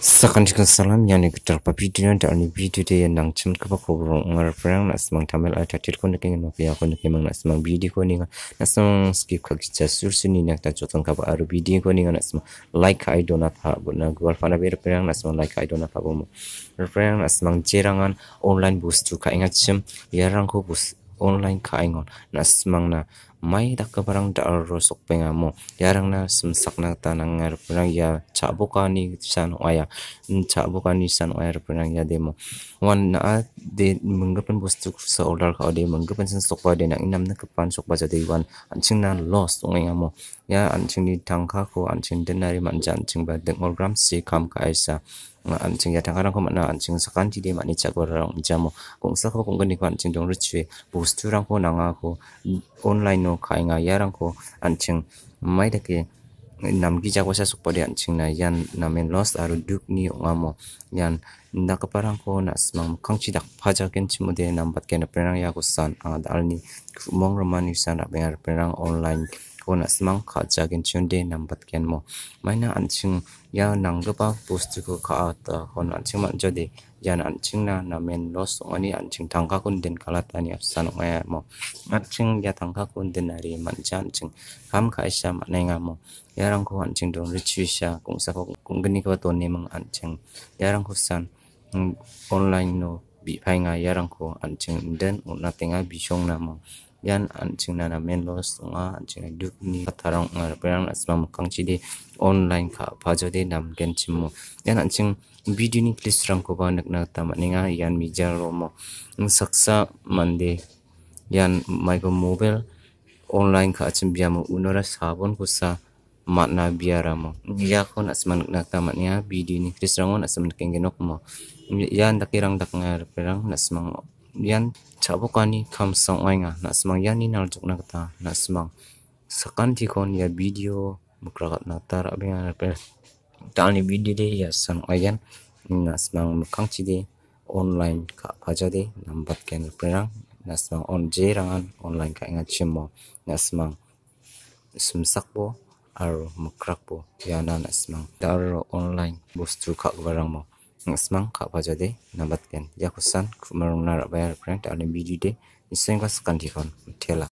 sakanchik salam yani gitar papi dinan da ni video de yang nang chim kapa ko ro ngar prang na smang tamil a tatil ko nakeng na pia ko nakeng mang na smang video ko ninga na smang skip ko kicha sur sin ni nak ta jotang kapa aru video ko ninga na smang like i do not have bu na gwal fana be prang na smang like i do not have mo prang online tu ka online ka ingon na mai tak parang da rosok pengamu yarang na semsak na tanang ngar parang ya cak bukani san oya hmm, cak bukani san oya parang ya demo wan na de menggepen bostu sa order ka de menggepen sen sok pa de na inam na kepan sok pa de wan ancing na lost tong ngamu ya ancing ni tangka ko ancing denari manjan ancing ba dengol gram si kam ka aisa anjing ya tangkarang ko mana anjing sekan di de mani cak orang jamu kong ko kong gani ko anjing dong recue bostu rang ko nanga ko online no khainga yaran ko anching mai dake namgi jago sa de anching na yan namen lost aru duk ni ngamo yan Nakaparang kaparang ko na smang kangchi dak paja ken chimude nambat ken prerang ya ko san ang dalni kumong ramani san ap ya online ko na smang kha cha ken chunde nambat ken mo maina anching ya nanggapa post ko kha ta kon anching man jode yan anching na namen los oni anching tangka kun den kalat ani san ngaya mo anching ya tangka kun den ari man chan ching kam kha isha man nga mo ko anching don richi sha kung sa ko kung gani ko to ni mang anching Ya ko san online no biphainga yarangko anching den unatenga bisong namang ian anching nana menlo sunga anching dukni patharang ngar perang asma chỉ đi online kha phajo de nam genchimo ian anching video ni please rangko ba nakna tamaninga ian mijar romo đi, mande ian maigo mobile online kha achim biamu unora sabon sa mo biaramo ko na na tamat niya bidi ni ah, rango na sman kengenok mo yan tak dakngar perang na smang yan chabokani kamsang nga na semang yan ni naljok kata na semang sakan tikon ya video mukrakat natar abingan ya, per ya. ni video de ya san oyan na smang mukangchi de online ka pajade nambat kenal perang nasmang on jerangan online ka ingat chimo semang sumsak bo aro mokrak po yana na·simang aro onlain bostu ka·giparangmo ang·simang ka·pajade nabatgen ia kosan ku·marangna ra·baia ra·prang ta·alen bidide nisenggipa skantiko mitela.